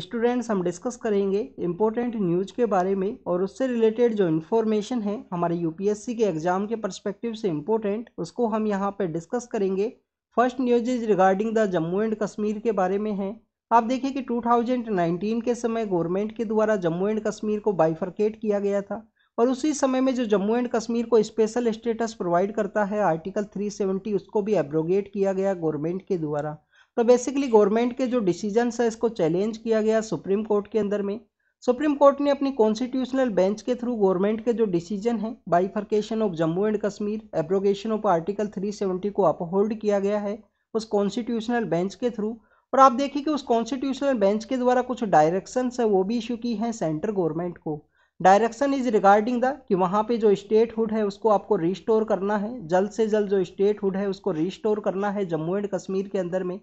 students हम discuss करेंगे important news के बारे में और उससे रिलेटेड जो इन्फॉर्मेशन है हमारे यूपीएससी के एग्जाम के परस्पेक्टिव से इम्पोर्टेंट उसको हम यहाँ पर डिस्कस करेंगे first news is regarding the Jammu and Kashmir के बारे में है आप देखिए कि 2019 के समय गवर्नमेंट के द्वारा जम्मू एंड कश्मीर को बाइफरकेट किया गया था और उसी समय में जो जम्मू एंड कश्मीर को स्पेशल स्टेटस प्रोवाइड करता है आर्टिकल 370 उसको भी एब्रोगेट किया गया गवर्नमेंट के द्वारा तो बेसिकली गवर्नमेंट के जो डिसीजनस है इसको चैलेंज किया गया सुप्रीम कोर्ट के अंदर में सुप्रीम कोर्ट ने अपनी कॉन्स्टिट्यूशनल बेंच के थ्रू गवर्नमेंट के जो डिसीजन है bifurcation of Jammu and Kashmir abrogation of article 370 को अपहोल्ड किया गया है उस कॉन्स्टिट्यूशनल बेंच के थ्रू और आप देखिए कि उस कॉन्स्टिट्यूशनल बेंच के द्वारा कुछ डायरेक्शंस है वो भी इशू की हैं सेंटर गवर्नमेंट को डायरेक्शन इज रिगार्डिंग द कि वहाँ पर जो स्टेट हुड है उसको आपको रिस्टोर करना है जल्द से जल्द जो स्टेट हुड है उसको रिस्टोर करना है जम्मू एंड कश्मीर के अंदर में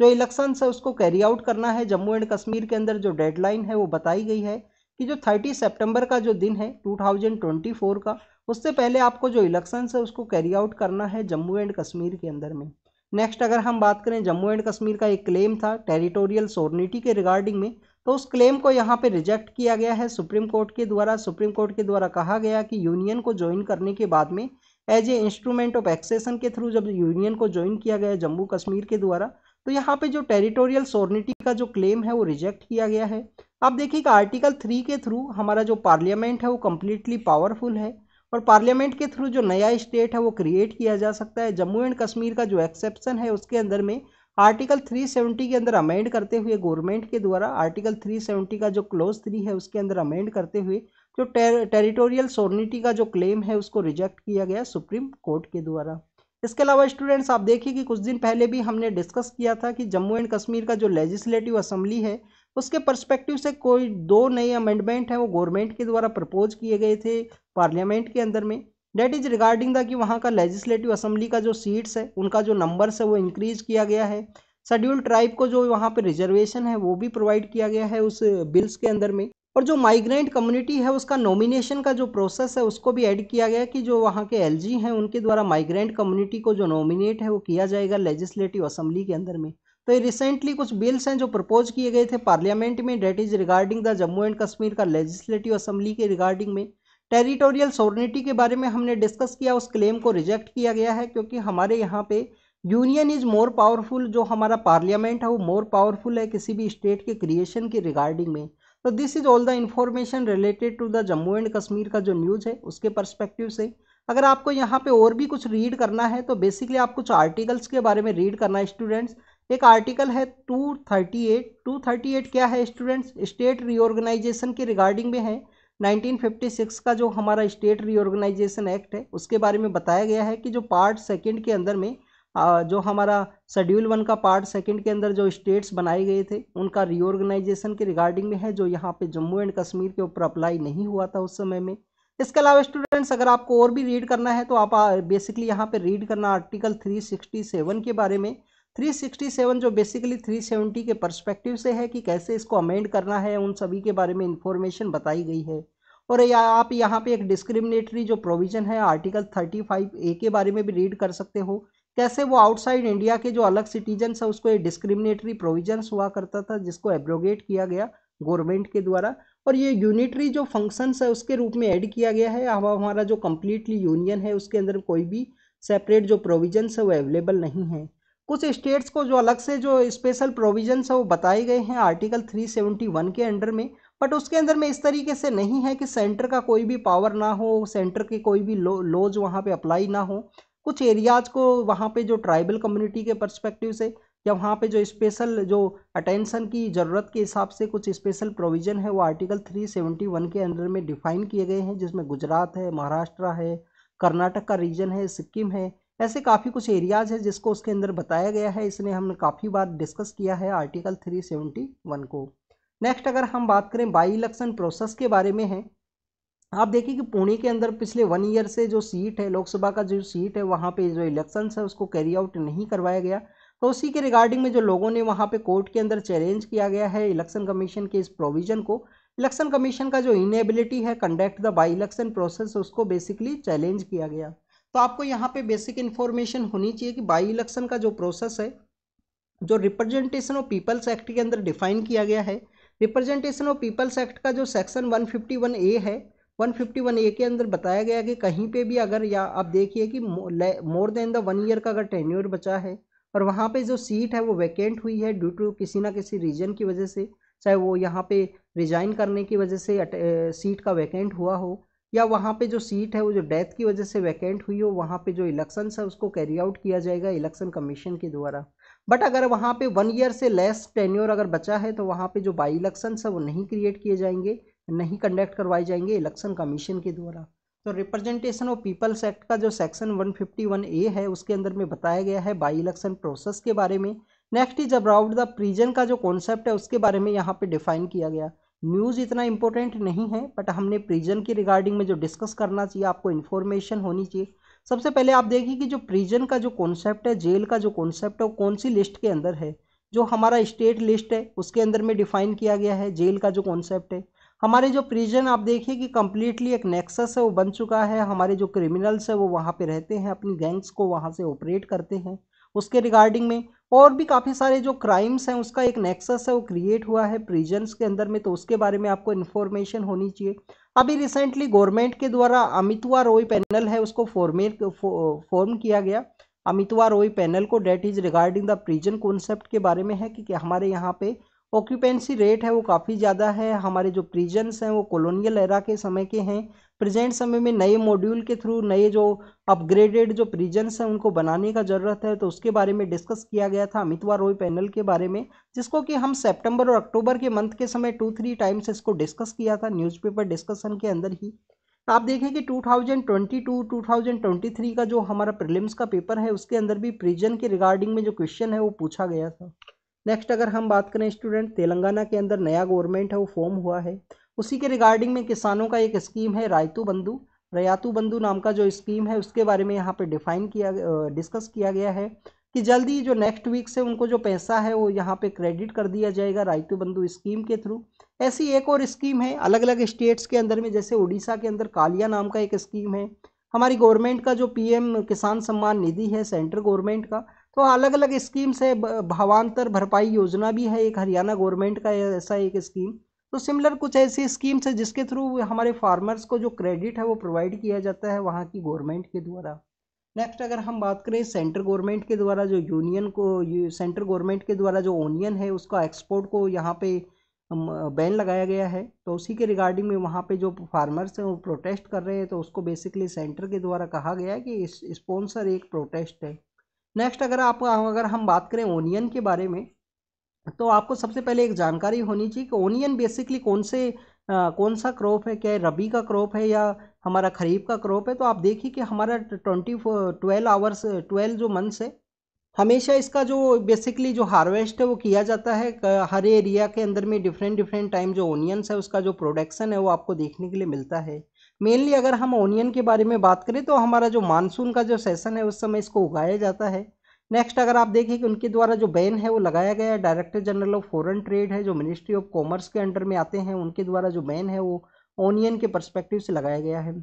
जो इलेक्शंस है उसको कैरी आउट करना है जम्मू एंड कश्मीर के अंदर जो डेडलाइन है वो बताई गई है कि जो 30 सितंबर का जो दिन है 2024 का उससे पहले आपको जो इलेक्शंस है उसको कैरी आउट करना है जम्मू एंड कश्मीर के अंदर में नेक्स्ट अगर हम बात करें जम्मू एंड कश्मीर का एक क्लेम था टेरिटोरियल सोर्निटी के रिगार्डिंग में तो उस क्लेम को यहाँ पे रिजेक्ट किया गया है सुप्रीम कोर्ट के द्वारा सुप्रीम कोर्ट के द्वारा कहा गया कि यूनियन को ज्वाइन करने के बाद में as a instrument of accession के थ्रू जब यूनियन को ज्वाइन किया गया जम्मू कश्मीर के द्वारा तो यहाँ पे जो टेरिटोरियल सोर्निटी का जो क्लेम है वो रिजेक्ट किया गया है आप देखिए कि आर्टिकल थ्री के थ्रू हमारा जो पार्लियामेंट है वो कम्प्लीटली पावरफुल है और पार्लियामेंट के थ्रू जो नया स्टेट है वो क्रिएट किया जा सकता है जम्मू एंड कश्मीर का जो एक्सेप्शन है उसके अंदर में आर्टिकल 370 के अंदर अमेंड करते हुए गवर्नमेंट के द्वारा आर्टिकल 370 का जो क्लोज थ्री है उसके अंदर अमेंड करते हुए जो टेरिटोरियल सोर्निटी का जो क्लेम है उसको रिजेक्ट किया गया सुप्रीम कोर्ट के द्वारा इसके अलावा स्टूडेंट्स आप देखिए कि कुछ दिन पहले भी हमने डिस्कस किया था कि जम्मू एंड कश्मीर का जो लेजिस्लेटिव असम्बली है उसके पर्सपेक्टिव से कोई दो नए अमेंडमेंट हैं वो गवर्नमेंट के द्वारा प्रपोज किए गए थे पार्लियामेंट के अंदर में डेट इज़ रिगार्डिंग द कि वहाँ का लेजिस्लेटिव असम्बली का जो सीट्स है उनका जो नंबर्स है वो इंक्रीज किया गया है शेड्यूल ट्राइब को जो वहाँ पर रिजर्वेशन है वो भी प्रोवाइड किया गया है उस बिल्स के अंदर में और जो माइग्रेंट कम्युनिटी है उसका नॉमिनेशन का जो प्रोसेस है उसको भी ऐड किया गया कि जो वहाँ के एल हैं उनके द्वारा माइग्रेंट कम्युनिटी को जो नॉमिनेट है वो किया जाएगा लेजिस्लेटिव असम्बली के अंदर में तो ये रिसेंटली कुछ बिल्स हैं जो प्रपोज किए गए थे पार्लियामेंट में that is regarding the Jammu and Kashmir का लेजिस्लेटिव असम्बली के रिगार्डिंग में टेरिटोरियल सोर्निटी के बारे में हमने डिस्कस किया उस क्लेम को रिजेक्ट किया गया है क्योंकि हमारे यहाँ पे यूनियन इज़ मोर पावरफुल जो हमारा पार्लियामेंट है वो मोर पावरफुल है किसी भी स्टेट के क्रिएशन के रिगार्डिंग में तो this is all the information related to the Jammu and Kashmir का जो न्यूज़ है उसके परस्पेक्टिव से अगर आपको यहाँ पे और भी कुछ रीड करना है तो बेसिकली आप कुछ आर्टिकल्स के बारे में रीड करना है स्टूडेंट्स एक आर्टिकल है two thirty eight two thirty eight क्या है स्टूडेंट्स स्टेट रीऑर्गेनाइजेशन के रिगार्डिंग में है 1956 का जो हमारा स्टेट रीऑर्गेनाइजेशन एक्ट है उसके बारे में बताया गया है कि जो पार्ट सेकेंड के अंदर में जो हमारा शेड्यूल वन का पार्ट सेकंड के अंदर जो स्टेट्स बनाए गए थे उनका रीऑर्गेनाइजेशन के रिगार्डिंग में है जो यहाँ पे जम्मू एंड कश्मीर के ऊपर अप्लाई नहीं हुआ था उस समय में इसके अलावा स्टूडेंट्स अगर आपको और भी रीड करना है तो आप बेसिकली यहाँ पे रीड करना आर्टिकल 367 के बारे में 367 जो बेसिकली 370 के परस्पेक्टिव से है कि कैसे इसको अमेंड करना है उन सभी के बारे में इंफॉर्मेशन बताई गई है और या आप यहाँ पे एक डिस्क्रिमिनेटरी जो प्रोविज़न है आर्टिकल 35 ए के बारे में भी रीड कर सकते हो कैसे वो आउटसाइड इंडिया के जो अलग सिटीजन्स है उसको ये डिस्क्रिमिनेटरी प्रोविजन्स हुआ करता था जिसको एब्रोगेट किया गया गवर्नमेंट के द्वारा और ये यूनिटरी जो फंक्शंस है उसके रूप में ऐड किया गया है अब हमारा जो कम्प्लीटली यूनियन है उसके अंदर कोई भी सेपरेट जो प्रोविजन्स है वो अवेलेबल नहीं है कुछ स्टेट्स को जो अलग से जो स्पेशल प्रोविजन्स है वो बताए गए हैं आर्टिकल 371 के अंडर में बट उसके अंदर में इस तरीके से नहीं है कि सेंटर का कोई भी पावर ना हो सेंटर के कोई भी लॉज लो, वहाँ पे अप्लाई ना हो कुछ एरियाज़ को वहाँ पे जो ट्राइबल कम्युनिटी के परस्पेक्टिव से या वहाँ पे जो स्पेशल जो अटेंशन की ज़रूरत के हिसाब से कुछ स्पेशल प्रोविज़न है वो आर्टिकल 371 के अंडर में डिफाइन किए गए हैं जिसमें गुजरात है महाराष्ट्र है कर्नाटक का रीजन है सिक्किम है ऐसे काफ़ी कुछ एरियाज़ है जिसको उसके अंदर बताया गया है इसने हमने काफ़ी बार डिस्कस किया है आर्टिकल 371 को नेक्स्ट अगर हम बात करें बाई इलेक्शन प्रोसेस के बारे में है आप देखिए कि पुणे के अंदर पिछले वन ईयर से जो सीट है लोकसभा का जो सीट है वहाँ पे जो इलेक्शन है उसको कैरी आउट नहीं करवाया गया तो उसी के रिगार्डिंग में जो लोगों ने वहाँ पे कोर्ट के अंदर चैलेंज किया गया है इलेक्शन कमीशन के इस प्रोविज़न को इलेक्शन कमीशन का जो इनेबिलिटी है conduct the by election process उसको बेसिकली चैलेंज किया गया तो आपको यहाँ पे बेसिक इन्फॉर्मेशन होनी चाहिए कि बाई इलेक्शन का जो प्रोसेस है जो रिप्रेजेंटेशन ऑफ पीपल्स एक्ट के अंदर डिफाइन किया गया है रिप्रेजेंटेशन ऑफ पीपल्स एक्ट का जो सेक्शन 151 ए है 151 ए के अंदर बताया गया कि कहीं पे भी अगर या आप देखिए कि more than the one year का अगर टेन्योर बचा है और वहाँ पे जो सीट है वो वैकेंट हुई है ड्यू टू किसी ना किसी रीजन की वजह से चाहे वो यहाँ पे रिजाइन करने की वजह से सीट का वैकेंट हुआ हो या वहाँ पे जो सीट है वो जो डेथ की वजह से वैकेंट हुई हो वहाँ पे जो इलेक्शन है उसको कैरी आउट किया जाएगा इलेक्शन कमीशन के द्वारा बट अगर वहाँ पे वन ईयर से लेस टेन्योर अगर बचा है तो वहाँ पे जो बाई इलेक्शन है वो नहीं क्रिएट किए जाएंगे नहीं कंडक्ट करवाए जाएंगे इलेक्शन कमीशन के द्वारा तो रिप्रेजेंटेशन ऑफ पीपल्स एक्ट का जो सेक्शन 151 ए है उसके अंदर में बताया गया है बाई इलेक्शन प्रोसेस के बारे में next is about the prison का जो कॉन्सेप्ट है उसके बारे में यहाँ पे डिफाइन किया गया न्यूज़ इतना इंपॉर्टेंट नहीं है बट हमने प्रिजन की रिगार्डिंग में जो डिस्कस करना चाहिए आपको इन्फॉर्मेशन होनी चाहिए सबसे पहले आप देखिए कि जो प्रिजन का जो कॉन्सेप्ट है जेल का जो कॉन्सेप्ट है वो कौन सी लिस्ट के अंदर है जो हमारा स्टेट लिस्ट है उसके अंदर में डिफाइन किया गया है जेल का जो कॉन्सेप्ट है हमारे जो प्रिजन आप देखिए कि कम्प्लीटली एक नेक्सस है वो बन चुका है हमारे जो क्रिमिनल्स है वो वहाँ पे रहते हैं अपनी गैंग्स को वहाँ से ऑपरेट करते हैं उसके रिगार्डिंग में और भी काफ़ी सारे जो क्राइम्स हैं उसका एक नेक्सस है वो क्रिएट हुआ है प्रिजन्स के अंदर में तो उसके बारे में आपको इन्फॉर्मेशन होनी चाहिए अभी रिसेंटली गवर्नमेंट के द्वारा अमितवा रोई पैनल है उसको फॉर्मेट फॉर्म किया गया अमितवा रोई पैनल को that is regarding the prison concept के बारे में है कि, कि हमारे यहाँ पे ऑक्यूपेंसी रेट है वो काफ़ी ज़्यादा है हमारे जो प्रिजन्स हैं वो कॉलोनियल एरा के समय के हैं प्रेजेंट समय में नए मॉड्यूल के थ्रू नए जो अपग्रेडेड जो प्रिजन्स हैं उनको बनाने का ज़रूरत है तो उसके बारे में डिस्कस किया गया था अमितवा रोई पैनल के बारे में जिसको कि हम सेप्टेम्बर और अक्टूबर के मंथ के समय टू थ्री टाइम्स इसको डिस्कस किया था न्यूज़पेपर डिस्कसन के अंदर ही आप देखें कि 2022 2023 का जो हमारा प्रीलिम्स का पेपर है उसके अंदर भी प्रिजन के रिगार्डिंग में जो क्वेश्चन है वो पूछा गया था नेक्स्ट अगर हम बात करें स्टूडेंट तेलंगाना के अंदर नया गवर्नमेंट है वो फॉर्म हुआ है उसी के रिगार्डिंग में किसानों का एक स्कीम है रायतु बंधु रयातु बंधु नाम का जो स्कीम है उसके बारे में यहाँ पे डिफाइन किया डिस्कस किया गया है कि जल्दी जो नेक्स्ट वीक से उनको जो पैसा है वो यहाँ पे क्रेडिट कर दिया जाएगा रायतु बंधु स्कीम के थ्रू ऐसी एक और स्कीम है अलग अलग स्टेट्स के अंदर में जैसे उड़ीसा के अंदर कालिया नाम का एक स्कीम है हमारी गवर्नमेंट का जो पी किसान सम्मान निधि है सेंट्रल गवर्नमेंट का तो अलग अलग स्कीम्स है भावांतर भरपाई योजना भी है एक हरियाणा गवर्नमेंट का ऐसा एक स्कीम तो सिमिलर कुछ ऐसी स्कीम्स है जिसके थ्रू हमारे फार्मर्स को जो क्रेडिट है वो प्रोवाइड किया जाता है वहाँ की गवर्नमेंट के द्वारा नेक्स्ट अगर हम बात करें सेंट्रल गवर्नमेंट के द्वारा जो यूनियन को सेंट्रल गवर्नमेंट के द्वारा जो ओनियन है उसका एक्सपोर्ट को यहाँ पे बैन लगाया गया है तो उसी के रिगार्डिंग में वहाँ पे जो फार्मर्स हैं वो प्रोटेस्ट कर रहे हैं तो उसको बेसिकली सेंटर के द्वारा कहा गया है कि इस स्पॉन्सर एक प्रोटेस्ट है नेक्स्ट अगर आप अगर हम बात करें ओनियन के बारे में तो आपको सबसे पहले एक जानकारी होनी चाहिए कि ओनियन बेसिकली कौन से आ, कौन सा क्रॉप है क्या रबी का क्रॉप है या हमारा खरीफ का क्रॉप है तो आप देखिए कि हमारा ट्वेंटी ट्वेल्व आवर्स ट्वेल्व जो मंथ्स है हमेशा इसका जो बेसिकली जो हार्वेस्ट है वो किया जाता है हर एरिया के अंदर में डिफरेंट डिफरेंट टाइम जो ओनियंस है उसका जो प्रोडक्शन है वो आपको देखने के लिए मिलता है मेनली अगर हम ओनियन के बारे में बात करें तो हमारा जो मानसून का जो सेशन है उस समय इसको उगाया जाता है नेक्स्ट अगर आप देखें कि उनके द्वारा जो बैन है वो लगाया गया है director general of foreign trade है जो मिनिस्ट्री ऑफ कॉमर्स के अंडर में आते हैं उनके द्वारा जो बैन है वो ओनियन के परस्पेक्टिव से लगाया गया है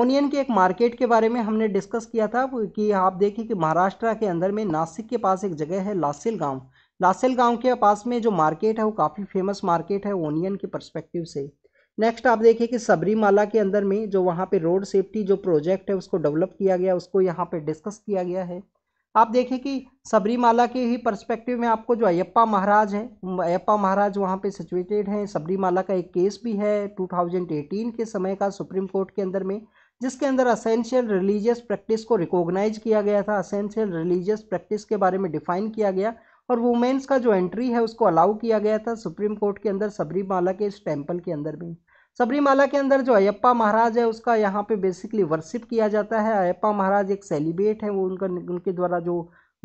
ओनियन के एक मार्केट के बारे में हमने डिस्कस किया था कि आप देखिए कि महाराष्ट्र के अंदर में नासिक के पास एक जगह है लासिल गाँव लासिल गाँव के पास में जो मार्केट है वो काफ़ी फेमस मार्केट है ओनियन के परस्पेक्टिव से नेक्स्ट आप देखिए कि सबरीमाला के अंदर में जो वहाँ पे रोड सेफ्टी जो प्रोजेक्ट है उसको डेवलप किया गया उसको यहाँ पे डिस्कस किया गया है आप देखिए कि सबरीमाला के ही पर्सपेक्टिव में आपको जो अयप्पा महाराज है अयप्पा महाराज वहाँ पे सिचुएटेड हैं सबरीमाला का एक केस भी है 2018 के समय का सुप्रीम कोर्ट के अंदर में जिसके अंदर असेंशियल रिलीजियस प्रैक्टिस को रिकोगनाइज किया गया था असेंशियल रिलीजियस प्रैक्टिस के बारे में डिफाइन किया गया और वुमेन्स का जो एंट्री है उसको अलाउ किया गया था सुप्रीम कोर्ट के अंदर सबरीमाला के इस टेम्पल के अंदर भी सबरीमाला के अंदर जो अयप्पा महाराज है उसका यहाँ पे बेसिकली वर्शिप किया जाता है अयप्पा महाराज एक सेलिब्रेट है वो उनका उनके द्वारा जो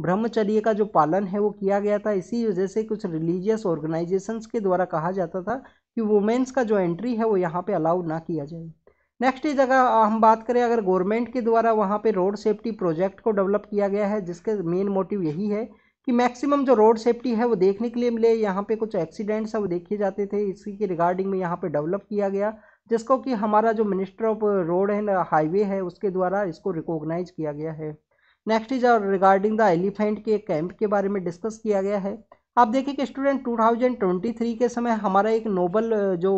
ब्रह्मचर्य का जो पालन है वो किया गया था इसी वजह से कुछ रिलीजियस ऑर्गेनाइजेशंस के द्वारा कहा जाता था कि वुमेन्स का जो एंट्री है वो यहाँ पे अलाउ ना किया जाए नेक्स्ट जगह हम बात करें अगर गवर्नमेंट के द्वारा वहाँ पे रोड सेफ्टी प्रोजेक्ट को डेवलप किया गया है जिसके मेन मोटिव यही है कि मैक्सिमम जो रोड सेफ्टी है वो देखने के लिए मिले यहाँ पे कुछ एक्सीडेंट्स है वो देखे जाते थे इसी के रिगार्डिंग में यहाँ पे डेवलप किया गया जिसको कि हमारा जो minister of road and highway है उसके द्वारा इसको रिकॉग्नाइज किया गया है नेक्स्ट इज और रिगार्डिंग द एलिफेंट के कैंप के बारे में डिस्कस किया गया है आप देखिए कि स्टूडेंट टू के समय हमारा एक नोबल जो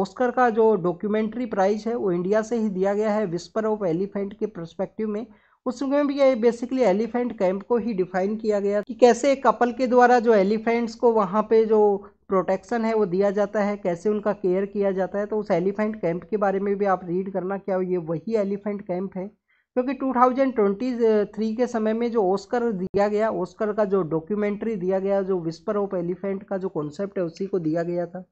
ऑस्कर का जो डॉक्यूमेंट्री प्राइज है वो इंडिया से ही दिया गया है विस्पर ऑफ एलिफेंट के प्रस्पेक्टिव में उस में भी ये बेसिकली एलिफेंट कैंप को ही डिफाइन किया गया कि कैसे एक कपल के द्वारा जो एलिफेंट्स को वहाँ पे जो प्रोटेक्शन है वो दिया जाता है कैसे उनका केयर किया जाता है तो उस एलिफेंट कैंप के बारे में भी आप रीड करना क्या ये वही एलिफेंट कैंप है क्योंकि थ्री के समय में जो ओस्कर दिया गया ओस्कर का जो डॉक्यूमेंट्री दिया गया जो विस्पर ऑफ एलिफेंट का जो कॉन्सेप्ट है उसी को दिया गया था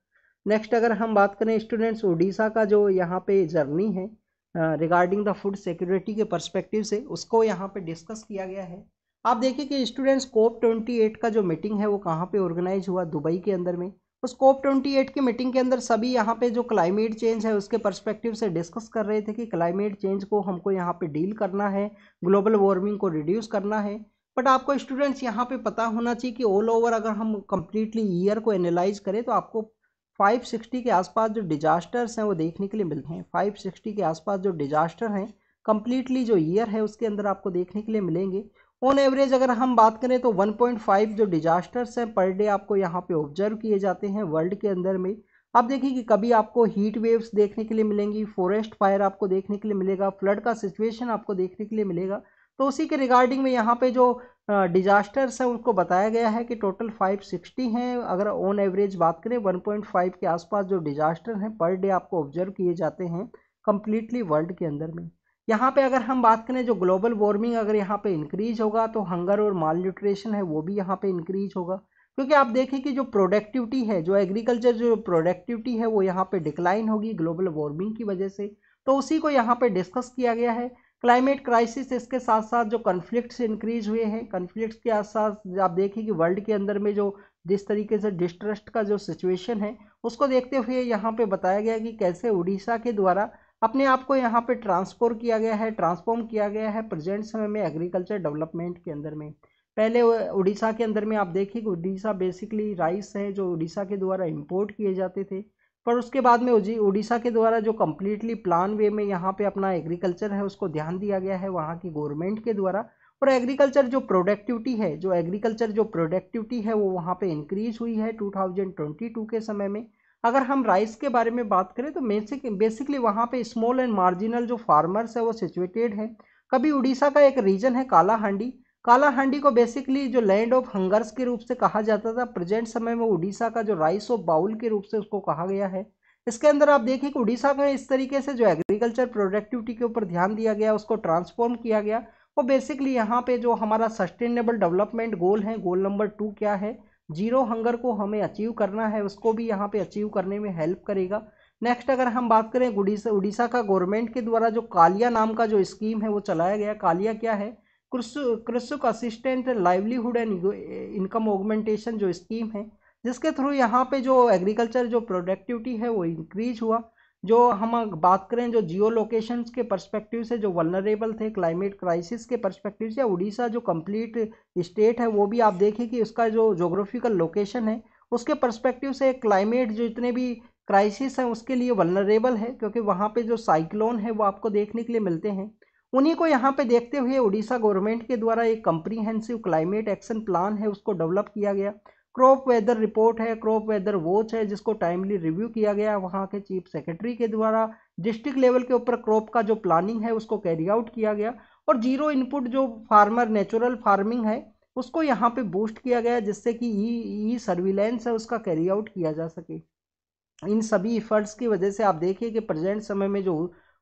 नेक्स्ट अगर हम बात करें स्टूडेंट्स उड़ीसा का जो यहाँ पे जर्नी है रिगार्डिंग द फूड सिक्योरिटी के परस्पेक्टिव से उसको यहाँ पे डिस्कस किया गया है आप देखिए कि स्टूडेंट्स कोप ट्वेंटी एट का जो मीटिंग है वो कहाँ पे ऑर्गेनाइज हुआ दुबई के अंदर में उस कोप ट्वेंटी एट की मीटिंग के अंदर सभी यहाँ पे जो क्लाइमेट चेंज है उसके परस्पेक्टिव से डिस्कस कर रहे थे कि क्लाइमेट चेंज को हमको यहाँ पे डील करना है ग्लोबल वार्मिंग को रिड्यूस करना है बट आपको स्टूडेंट्स यहाँ पे पता होना चाहिए कि ऑल ओवर अगर हम कंप्लीटली ईयर को एनालाइज करें तो आपको 560 के आसपास जो डिजास्टर्स हैं वो देखने के लिए मिलते हैं 560 के आसपास जो डिजास्टर हैं कम्प्लीटली जो ईयर है उसके अंदर आपको देखने के लिए मिलेंगे ऑन एवरेज अगर हम बात करें तो 1.5 जो डिजास्टर्स हैं पर डे आपको यहाँ पे ऑब्जर्व किए जाते हैं वर्ल्ड के अंदर में आप देखिए कि कभी आपको हीट वेव्स देखने के लिए मिलेंगी फॉरेस्ट फायर आपको देखने के लिए मिलेगा फ्लड का सिचुएशन आपको देखने के लिए मिलेगा तो उसी के रिगार्डिंग में यहाँ पे जो डिजास्टर्स हैं उनको बताया गया है कि टोटल 560 हैं अगर ऑन एवरेज बात करें 1.5 के आसपास जो डिजास्टर हैं पर डे आपको ऑब्जर्व किए जाते हैं कम्प्लीटली वर्ल्ड के अंदर में यहाँ पे अगर हम बात करें जो ग्लोबल वार्मिंग अगर यहाँ पे इंक्रीज होगा तो हंगर और माल न्यूट्रेशन है वो भी यहाँ पे इंक्रीज होगा क्योंकि आप देखें कि जो प्रोडक्टिविटी है जो एग्रीकल्चर जो प्रोडक्टिविटी है वो यहाँ पे डिक्लाइन होगी ग्लोबल वार्मिंग की वजह से तो उसी को यहाँ पे डिस्कस किया गया है क्लाइमेट क्राइसिस इसके साथ साथ जो कन्फ्लिक्ट्स इंक्रीज हुए हैं कन्फ्लिक्ट्स के साथ आप देखिए कि वर्ल्ड के अंदर में जो जिस तरीके से डिस्ट्रस्ट का जो सिचुएशन है उसको देखते हुए यहाँ पे बताया गया कि कैसे उड़ीसा के द्वारा अपने आप को यहाँ पे ट्रांसफोर किया गया है ट्रांसफॉर्म किया गया है प्रेजेंट समय में एग्रीकल्चर डेवलपमेंट के अंदर में पहले उड़ीसा के अंदर में आप देखिए कि उड़ीसा बेसिकली राइस है जो उड़ीसा के द्वारा इम्पोर्ट किए जाते थे पर उसके बाद में उड़ीसा के द्वारा जो कम्प्लीटली प्लान वे में यहाँ पे अपना एग्रीकल्चर है उसको ध्यान दिया गया है वहाँ की गवर्नमेंट के द्वारा और एग्रीकल्चर जो प्रोडक्टिविटी है जो एग्रीकल्चर जो प्रोडक्टिविटी है वो वहाँ पे इंक्रीज हुई है 2022 के समय में अगर हम राइस के बारे में बात करें तो बेसिक बेसिकली वहाँ पर स्मॉल एंड मार्जिनल जो फार्मर्स है वो सिचुएटेड है कभी उड़ीसा का एक रीजन है काला हांडी काला हांडी को बेसिकली जो लैंड ऑफ हंगर्स के रूप से कहा जाता था प्रेजेंट समय में उड़ीसा का जो राइस ऑफ बाउल के रूप से उसको कहा गया है इसके अंदर आप देखिए कि उड़ीसा में इस तरीके से जो एग्रीकल्चर प्रोडक्टिविटी के ऊपर ध्यान दिया गया उसको ट्रांसफॉर्म किया गया वो बेसिकली यहाँ पे जो हमारा सस्टेनेबल डेवलपमेंट गोल है गोल नंबर टू क्या है जीरो हंगर को हमें अचीव करना है उसको भी यहाँ पे अचीव करने में हेल्प करेगा नेक्स्ट अगर हम बात करें उड़ीसा उड़ीसा का गवर्नमेंट के द्वारा जो कालिया नाम का जो स्कीम है वो चलाया गया कालिया क्या है Krushak assistant livelihood and income augmentation जो स्कीम है जिसके थ्रू यहाँ पे जो एग्रीकल्चर जो प्रोडक्टिविटी है वो इंक्रीज हुआ जो हम बात करें जो जियो लोकेशन के परस्पेक्टिव से जो वनरेबल थे क्लाइमेट क्राइसिस के परस्पेक्टिव से उड़ीसा जो कंप्लीट स्टेट है वो भी आप देखें कि उसका जो जोग्राफिकल लोकेशन है उसके परस्पेक्टिव से क्लाइमेट जो इतने भी क्राइसिस हैं उसके लिए वनरेबल है क्योंकि वहाँ पे जो साइक्लोन है वो आपको देखने के लिए मिलते हैं उन्हीं को यहाँ पे देखते हुए उड़ीसा गवर्नमेंट के द्वारा एक कंप्रीहेंसिव क्लाइमेट एक्शन प्लान है उसको डेवलप किया गया क्रॉप वेदर रिपोर्ट है क्रॉप वेदर वॉच है जिसको टाइमली रिव्यू किया गया वहाँ के चीफ सेक्रेटरी के द्वारा डिस्ट्रिक्ट लेवल के ऊपर क्रॉप का जो प्लानिंग है उसको कैरी आउट किया गया और जीरो इनपुट जो फार्मर नेचुरल फार्मिंग है उसको यहाँ पे बूस्ट किया गया जिससे कि ई ई सर्विलेंस है उसका कैरी आउट किया जा सके इन सभी इफर्ट्स की वजह से आप देखिए कि प्रेजेंट समय में जो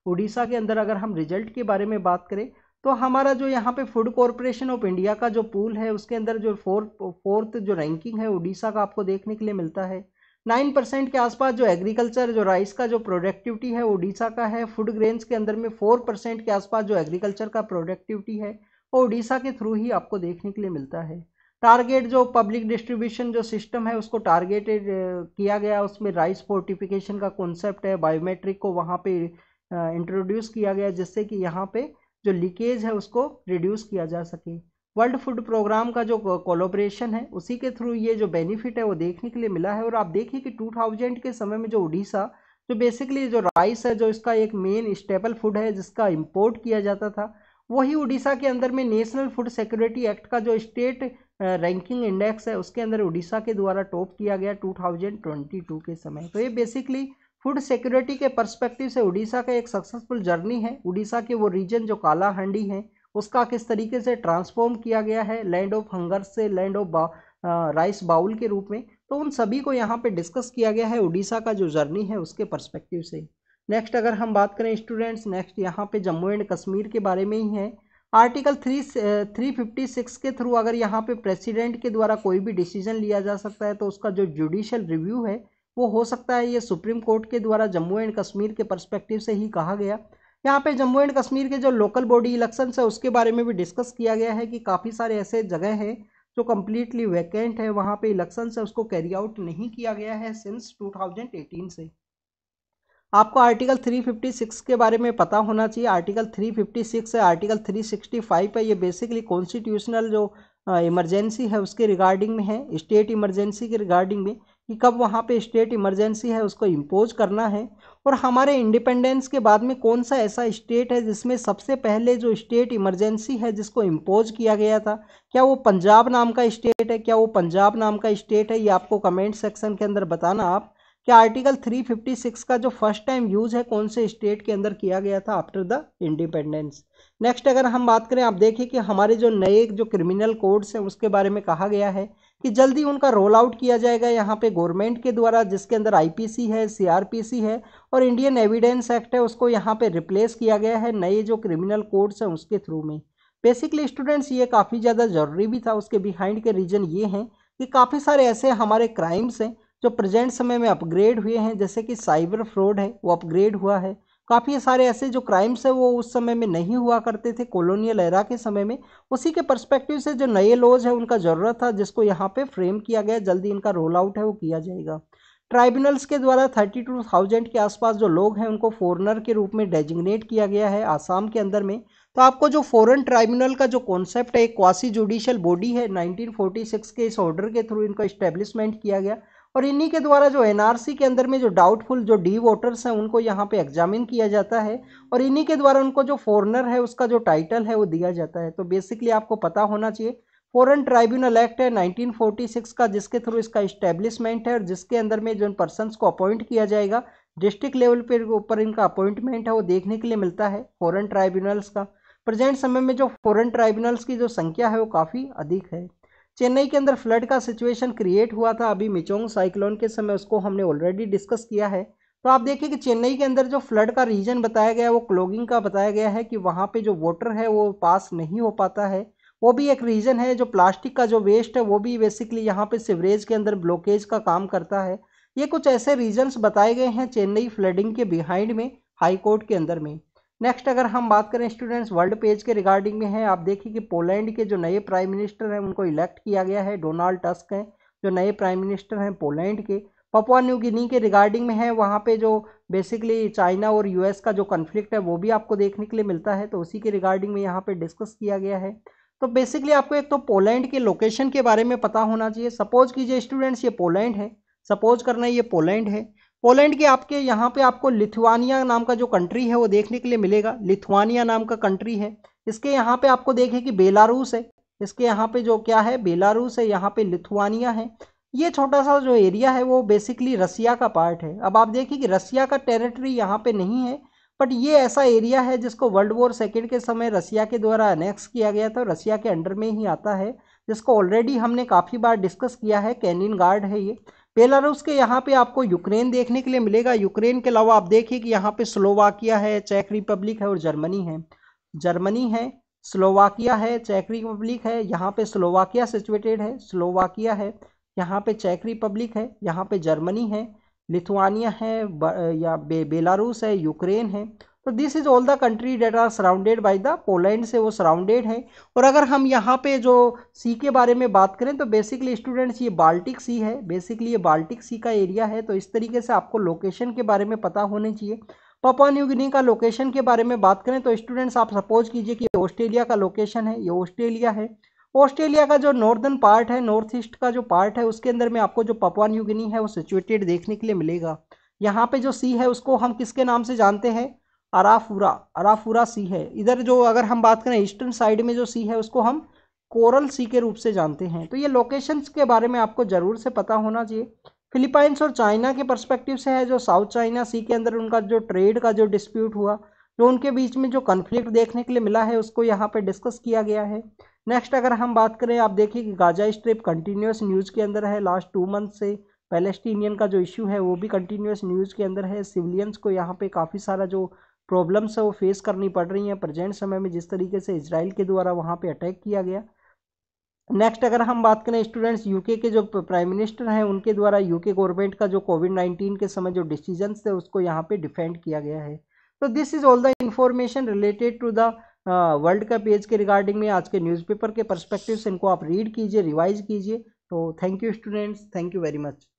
उड़ीसा के अंदर अगर हम रिजल्ट के बारे में बात करें तो हमारा जो यहाँ पे फूड कॉरपोरेशन ऑफ इंडिया का जो पूल है उसके अंदर जो फोर्थ फोर्थ जो रैंकिंग है उड़ीसा का आपको देखने के लिए मिलता है नाइन परसेंट के आसपास जो एग्रीकल्चर जो राइस का जो प्रोडक्टिविटी है उड़ीसा का है फूड ग्रेन्स के अंदर में फोर परसेंट के आसपास जो एग्रीकल्चर का प्रोडक्टिविटी है वो उड़ीसा के थ्रू ही आपको देखने के लिए मिलता है टारगेट जो पब्लिक डिस्ट्रीब्यूशन जो सिस्टम है उसको टारगेटेड किया गया उसमें राइस फोर्टिफिकेशन का कॉन्सेप्ट है बायोमेट्रिक को वहाँ पे इंट्रोड्यूस किया गया जिससे कि यहाँ पे जो लीकेज है उसको रिड्यूस किया जा सके वर्ल्ड फूड प्रोग्राम का जो कोलोब्रेशन है उसी के थ्रू ये जो बेनिफिट है वो देखने के लिए मिला है और आप देखिए कि 2000 के समय में जो उड़ीसा जो बेसिकली जो राइस है जो इसका एक मेन स्टेपल फूड है जिसका इम्पोर्ट किया जाता था वही उड़ीसा के अंदर में नेशनल फूड सिक्योरिटी एक्ट का जो स्टेट रैंकिंग इंडेक्स है उसके अंदर उड़ीसा के द्वारा टॉप किया गया 2022 के समय तो ये बेसिकली फूड सिक्योरिटी के पर्सपेक्टिव से उड़ीसा का एक सक्सेसफुल जर्नी है उड़ीसा के वो रीजन जो काला हंडी है उसका किस तरीके से ट्रांसफॉर्म किया गया है लैंड ऑफ हंगर से लैंड ऑफ बा, राइस बाउल के रूप में तो उन सभी को यहाँ पे डिस्कस किया गया है उड़ीसा का जो जर्नी है उसके पर्सपेक्टिव से नेक्स्ट अगर हम बात करें स्टूडेंट्स नेक्स्ट यहाँ पे जम्मू एंड कश्मीर के बारे में ही है article three three fifty six के थ्रू अगर यहाँ पे प्रेसिडेंट के द्वारा कोई भी डिसीजन लिया जा सकता है तो उसका जो जुडिशल रिव्यू है वो हो सकता है ये सुप्रीम कोर्ट के द्वारा जम्मू एंड कश्मीर के परस्पेक्टिव से ही कहा गया यहाँ पे जम्मू एंड कश्मीर के जो लोकल बॉडी इलेक्शंस है उसके बारे में भी डिस्कस किया गया है कि काफ़ी सारे ऐसे जगह हैं जो कम्प्लीटली वैकेंट है वहाँ पे इलेक्शन है उसको कैरी आउट नहीं किया गया है सिंस 2018 से आपको आर्टिकल 356 के बारे में पता होना चाहिए आर्टिकल 356 है आर्टिकल 365 है ये बेसिकली कॉन्स्टिट्यूशनल जो इमरजेंसी है उसके रिगार्डिंग में है स्टेट इमरजेंसी के रिगार्डिंग में कि कब वहाँ पे स्टेट इमरजेंसी है उसको इम्पोज करना है और हमारे इंडिपेंडेंस के बाद में कौन सा ऐसा स्टेट है जिसमें सबसे पहले जो स्टेट इमरजेंसी है जिसको इम्पोज किया गया था क्या वो पंजाब नाम का स्टेट है क्या वो पंजाब नाम का स्टेट है ये आपको कमेंट सेक्शन के अंदर बताना आप क्या आर्टिकल 356 का जो फर्स्ट टाइम यूज़ है कौन से स्टेट के अंदर किया गया था आफ्टर द इंडिपेंडेंस नेक्स्ट अगर हम बात करें आप देखिए कि हमारे जो नए जो क्रिमिनल कोड्स हैं उसके बारे में कहा गया है कि जल्दी उनका रोल आउट किया जाएगा यहाँ पे गवर्नमेंट के द्वारा जिसके अंदर आईपीसी है सीआरपीसी है और इंडियन एविडेंस एक्ट है उसको यहाँ पे रिप्लेस किया गया है नए जो क्रिमिनल कोड्स हैं उसके थ्रू में बेसिकली स्टूडेंट्स ये काफ़ी ज़्यादा ज़रूरी भी था उसके बिहाइंड के रीज़न ये हैं कि काफ़ी सारे ऐसे हमारे क्राइम्स हैं जो प्रजेंट समय में अपग्रेड हुए हैं जैसे कि साइबर फ्रॉड है वो अपग्रेड हुआ है काफ़ी सारे ऐसे जो क्राइम्स है वो उस समय में नहीं हुआ करते थे कॉलोनियल एरा के समय में उसी के पर्सपेक्टिव से जो नए लॉज है उनका ज़रूरत था जिसको यहाँ पे फ्रेम किया गया जल्दी इनका रोल आउट है वो किया जाएगा ट्राइब्यूनल्स के द्वारा थर्टी टू थाउजेंड के आसपास जो लोग हैं उनको फॉरनर के रूप में डेजिग्नेट किया गया है आसाम के अंदर में तो आपको जो फॉरन ट्राइब्यूनल का जो कॉन्सेप्ट है एक क्वासी जुडिशल बॉडी है नाइनटीन के इस ऑर्डर के थ्रू इनका इस्टेब्लिशमेंट किया गया और इन्हीं के द्वारा जो एनआरसी के अंदर में जो डाउटफुल जो डी वोटर्स हैं उनको यहाँ पे एग्जामिन किया जाता है और इन्हीं के द्वारा उनको जो फॉरनर है उसका जो टाइटल है वो दिया जाता है तो बेसिकली आपको पता होना चाहिए फॉरन ट्राइब्यूनल एक्ट है 1946 का जिसके थ्रू इसका इस्टेब्लिशमेंट है और जिसके अंदर में जो पर्सनस को अपॉइंट किया जाएगा डिस्ट्रिक्ट लेवल पर ऊपर इनका अपॉइंटमेंट है वो देखने के लिए मिलता है फॉरन ट्राइब्यूनल्स का प्रेजेंट समय में जो फॉरन ट्राइब्यूनल्स की जो संख्या है वो काफ़ी अधिक है चेन्नई के अंदर फ्लड का सिचुएशन क्रिएट हुआ था अभी मिचोंग साइक्लोन के समय उसको हमने ऑलरेडी डिस्कस किया है तो आप देखिए कि चेन्नई के अंदर जो फ्लड का रीजन बताया गया है वो क्लोगिंग का बताया गया है कि वहाँ पे जो वाटर है वो पास नहीं हो पाता है वो भी एक रीज़न है जो प्लास्टिक का जो वेस्ट है वो भी बेसिकली यहाँ पे सिवरेज के अंदर ब्लॉकेज का काम करता है ये कुछ ऐसे रीजन्स बताए गए हैं चेन्नई फ्लडिंग के बिहाइंड में हाईकोर्ट के अंदर में नेक्स्ट अगर हम बात करें स्टूडेंट्स वर्ल्ड पेज के रिगार्डिंग में है आप देखिए कि पोलैंड के जो नए प्राइम मिनिस्टर हैं उनको इलेक्ट किया गया है डोनाल्ड टस्क हैं जो नए प्राइम मिनिस्टर हैं पोलैंड के पपुआ न्यू गिनी के रिगार्डिंग में है वहाँ पे जो बेसिकली चाइना और यूएस का जो कन्फ्लिक्ट है वो भी आपको देखने के लिए मिलता है तो उसी के रिगार्डिंग में यहाँ पर डिस्कस किया गया है तो बेसिकली आपको एक तो पोलैंड के लोकेशन के बारे में पता होना चाहिए सपोज कीजिए स्टूडेंट्स ये पोलैंड है सपोज करना ये पोलैंड है पोलैंड के आपके यहाँ पे आपको लिथुआनिया नाम का जो कंट्री है वो देखने के लिए मिलेगा लिथुआनिया नाम का कंट्री है इसके यहाँ पे आपको देखें कि बेलारूस है इसके यहाँ पे जो क्या है बेलारूस है यहाँ पे लिथुआनिया है ये छोटा सा जो एरिया है वो बेसिकली रसिया का पार्ट है अब आप देखिए कि रसिया का टेरिटरी यहाँ पे नहीं है बट ये ऐसा एरिया है जिसको वर्ल्ड वॉर सेकेंड के समय रसिया के द्वारा अनेक्स किया गया था रसिया के अंडर में ही आता है जिसको ऑलरेडी हमने काफ़ी बार डिस्कस किया है कैनिन गार्ड है ये बेलारूस के यहाँ पे आपको यूक्रेन देखने के लिए मिलेगा यूक्रेन के अलावा आप देखिए कि यहाँ पे स्लोवाकिया है चेक रिपब्लिक है और जर्मनी है जर्मनी है स्लोवाकिया है चेक रिपब्लिक है यहाँ पे स्लोवाकिया सिचुएटेड है स्लोवाकिया है यहाँ पे चेक रिपब्लिक है यहाँ पे जर्मनी है लिथुआनिया है या बे बेलारूस है यूक्रेन है तो this is all the country that are surrounded by the Poland से वो सराउंडेड है और अगर हम यहाँ पे जो सी के बारे में बात करें तो बेसिकली स्टूडेंट्स ये बाल्टिक सी है बेसिकली ये बाल्टिक सी का एरिया है तो इस तरीके से आपको लोकेशन के बारे में पता होने चाहिए पपा न्यूगिनी का लोकेशन के बारे में बात करें तो स्टूडेंट्स आप सपोज कीजिए कि ऑस्ट्रेलिया का लोकेशन है ये ऑस्ट्रेलिया है ऑस्ट्रेलिया का जो नॉर्दर्न पार्ट है नॉर्थ ईस्ट का जो पार्ट है उसके अंदर में आपको जो पपवान न्यूगिनी है वो सिचुएटेड देखने के लिए मिलेगा यहाँ पे जो सी है उसको हम किसके नाम से जानते हैं अराफूरा अराफूरा सी है इधर जो अगर हम बात करें ईस्टर्न साइड में जो सी है उसको हम कोरल सी के रूप से जानते हैं तो ये लोकेशंस के बारे में आपको ज़रूर से पता होना चाहिए फिलीपाइंस और चाइना के पर्सपेक्टिव से है जो साउथ चाइना सी के अंदर उनका जो ट्रेड का जो डिस्प्यूट हुआ जो उनके बीच में जो कन्फ्लिक्ट देखने के लिए मिला है उसको यहाँ पर डिस्कस किया गया है नेक्स्ट अगर हम बात करें आप देखिए कि गाजा स्ट्रिप कंटिन्यूस न्यूज़ के अंदर है लास्ट टू मंथ से पैलेस्टीनियन का जो इशू है वो भी कंटिन्यूस न्यूज़ के अंदर है सिविलियंस को यहाँ पे काफ़ी सारा जो प्रॉब्लम्स है वो फेस करनी पड़ रही हैं प्रजेंट समय में जिस तरीके से इसराइल के द्वारा वहाँ पर अटैक किया गया नेक्स्ट अगर हम बात करें स्टूडेंट्स यूके के जो प्राइम मिनिस्टर हैं उनके द्वारा यूके गवर्नमेंट का जो कोविड नाइन्टीन के समय जो डिसीजन थे उसको यहाँ पे डिफेंड किया गया है तो this is all the information related to the world cup age के रिगार्डिंग में आज के न्यूज़पेपर के परस्पेक्टिव से इनको आप रीड कीजिए रिवाइज कीजिए तो thank you students thank you very much